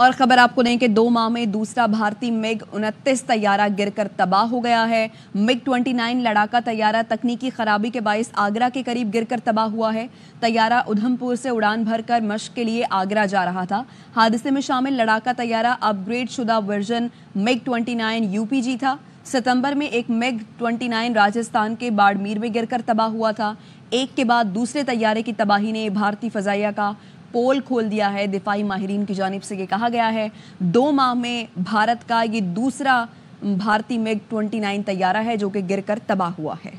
और खबर आपको दें कि दो माह में दूसरा भारतीय मिग उनतीस तैयारा गिरकर तबाह हो गया है मिग 29 लड़ाका तैयारा तकनीकी खराबी के बायस आगरा के करीब गिरकर तबाह हुआ है तैयारा उधमपुर से उड़ान भरकर मश्क के लिए आगरा जा रहा था हादसे में शामिल लड़ाका तैयारा अपग्रेड शुदा वर्जन मिग 29 यूपीजी था सितंबर में एक मेग 29 राजस्थान के बाड़मेर में गिरकर तबाह हुआ था एक के बाद दूसरे तैयारे की तबाही ने भारतीय फजाइया का पोल खोल दिया है दिफाई माहरीन की जानब से ये कहा गया है दो माह में भारत का ये दूसरा भारतीय मेग 29 तैयारा है जो कि गिरकर तबाह हुआ है